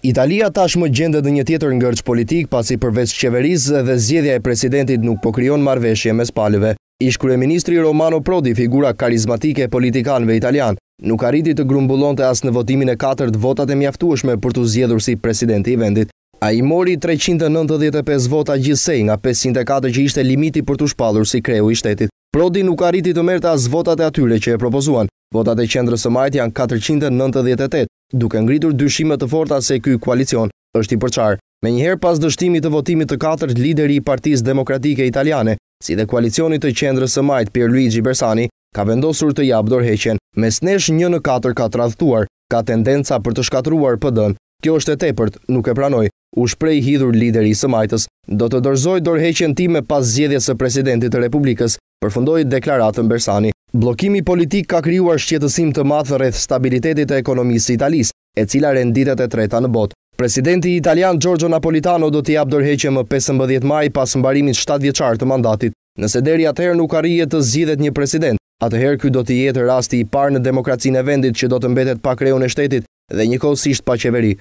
Italia tashmë gjendet në një tjetër ngërç politik pasi përveç qeverisë dhe zgjedhja e presidentit nuk po krijon marrëveshje mes palëve. Ish kryeministri Romano Prodi, figura karizmatike e politikanëve italian, nuk arriti të grumbullonte as në votimin e katërt votat e mjaftueshme për të zgjedhur si president i vendit. A i mori 395 vota gjithsej nga 504 që ishte limiti për të shpalur si kreu i shtetit. Prodi nuk arriti të merte as votat e atyre që e propozuan. Votat e qendrës së majt janë 498, duke ngritur dyshime të forta se ky koalicion është i përçar. Me njëherë pas dështimit të votimit të katërt lideri i partiz demokratike italiane, si dhe koalicionit të qendrës së majtë Pierluigi Bersani, ka vendosur të jabë dorheqen. Mes nesh një në katër ka të radhtuar, ka tendenca për të shkatruar pëdën. Kjo është e tepërt, nuk e pranoj, u shprej hidhur lideri i së majtës. Do të dorzoj dorheqen me pas zjedhjes së presidentit të Republikës, përfundoi deklaratën Bersani. Blokimi politik ka kryuar shqetësim të madhë rreth stabilitetit e ekonomisë italisë, e cila renditet e treta në botë. Presidenti italian Giorgio Napolitano do t'i abdërheqe më 15 maj pas mbarimit 7 vjeqar të mandatit. Nëse deri atëherë nuk arrije të zgjidhet një president, atëherë ky do të jetë rasti i parë në demokracinë e vendit që do të mbetet pa kreun e shtetit dhe njëkohësisht pa qeveri.